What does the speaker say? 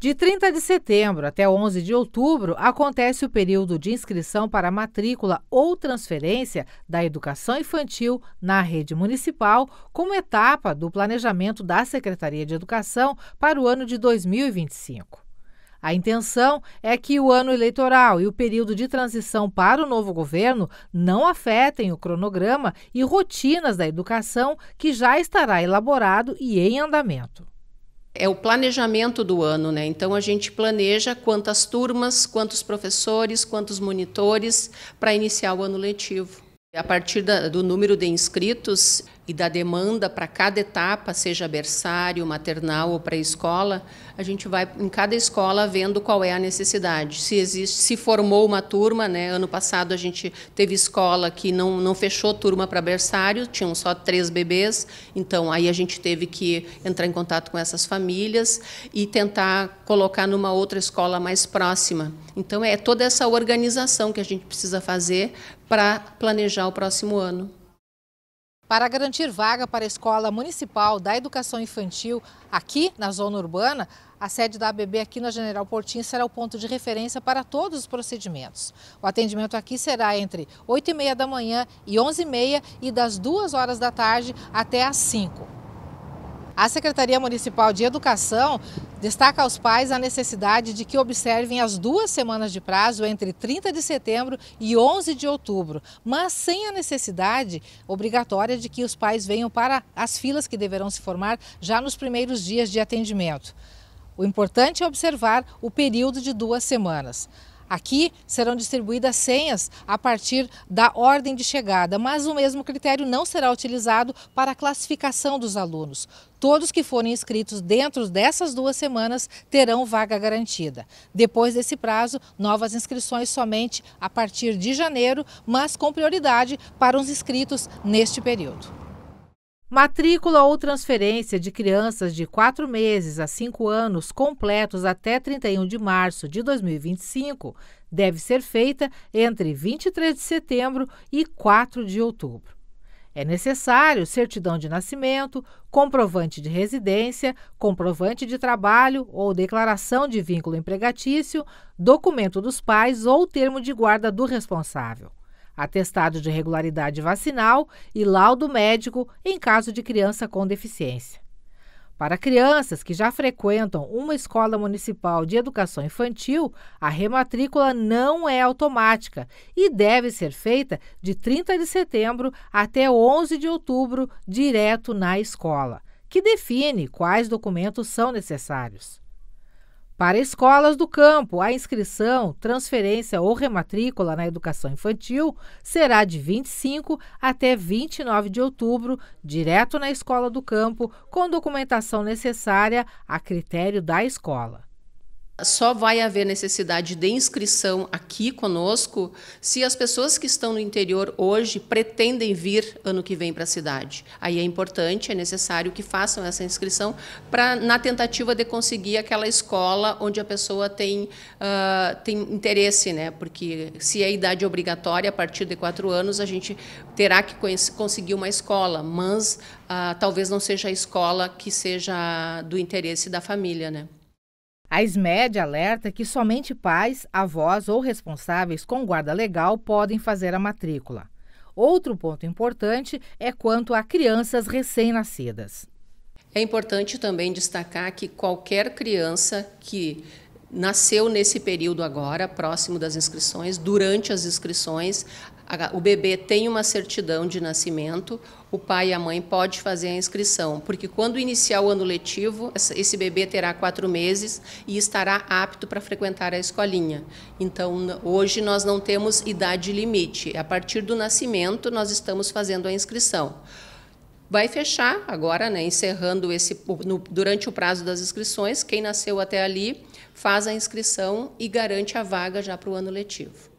De 30 de setembro até 11 de outubro acontece o período de inscrição para matrícula ou transferência da educação infantil na rede municipal, como etapa do planejamento da Secretaria de Educação para o ano de 2025. A intenção é que o ano eleitoral e o período de transição para o novo governo não afetem o cronograma e rotinas da educação que já estará elaborado e em andamento é o planejamento do ano, né? Então a gente planeja quantas turmas, quantos professores, quantos monitores para iniciar o ano letivo. A partir da, do número de inscritos, e da demanda para cada etapa, seja berçário, maternal ou pré-escola, a gente vai em cada escola vendo qual é a necessidade. Se existe, se formou uma turma, né? Ano passado a gente teve escola que não, não fechou turma para berçário, tinham só três bebês, então aí a gente teve que entrar em contato com essas famílias e tentar colocar numa outra escola mais próxima. Então é toda essa organização que a gente precisa fazer para planejar o próximo ano. Para garantir vaga para a Escola Municipal da Educação Infantil aqui na zona urbana, a sede da ABB aqui na General Portinho será o ponto de referência para todos os procedimentos. O atendimento aqui será entre 8 e meia da manhã e 11 e meia e das 2 horas da tarde até às 5. A Secretaria Municipal de Educação Destaca aos pais a necessidade de que observem as duas semanas de prazo entre 30 de setembro e 11 de outubro, mas sem a necessidade obrigatória de que os pais venham para as filas que deverão se formar já nos primeiros dias de atendimento. O importante é observar o período de duas semanas. Aqui serão distribuídas senhas a partir da ordem de chegada, mas o mesmo critério não será utilizado para a classificação dos alunos. Todos que forem inscritos dentro dessas duas semanas terão vaga garantida. Depois desse prazo, novas inscrições somente a partir de janeiro, mas com prioridade para os inscritos neste período. Matrícula ou transferência de crianças de 4 meses a 5 anos completos até 31 de março de 2025 deve ser feita entre 23 de setembro e 4 de outubro. É necessário certidão de nascimento, comprovante de residência, comprovante de trabalho ou declaração de vínculo empregatício, documento dos pais ou termo de guarda do responsável atestado de regularidade vacinal e laudo médico em caso de criança com deficiência. Para crianças que já frequentam uma escola municipal de educação infantil, a rematrícula não é automática e deve ser feita de 30 de setembro até 11 de outubro, direto na escola, que define quais documentos são necessários. Para escolas do campo, a inscrição, transferência ou rematrícula na educação infantil será de 25 até 29 de outubro, direto na escola do campo, com documentação necessária a critério da escola só vai haver necessidade de inscrição aqui conosco se as pessoas que estão no interior hoje pretendem vir ano que vem para a cidade. Aí é importante, é necessário que façam essa inscrição para na tentativa de conseguir aquela escola onde a pessoa tem, uh, tem interesse, né? Porque se é idade obrigatória a partir de quatro anos, a gente terá que conseguir uma escola, mas uh, talvez não seja a escola que seja do interesse da família, né? A SMED alerta que somente pais, avós ou responsáveis com guarda legal podem fazer a matrícula. Outro ponto importante é quanto a crianças recém-nascidas. É importante também destacar que qualquer criança que nasceu nesse período agora, próximo das inscrições, durante as inscrições, o bebê tem uma certidão de nascimento, o pai e a mãe pode fazer a inscrição, porque quando iniciar o ano letivo, esse bebê terá quatro meses e estará apto para frequentar a escolinha. Então, hoje nós não temos idade limite. A partir do nascimento, nós estamos fazendo a inscrição vai fechar agora, né, encerrando esse no, durante o prazo das inscrições. Quem nasceu até ali faz a inscrição e garante a vaga já para o ano letivo.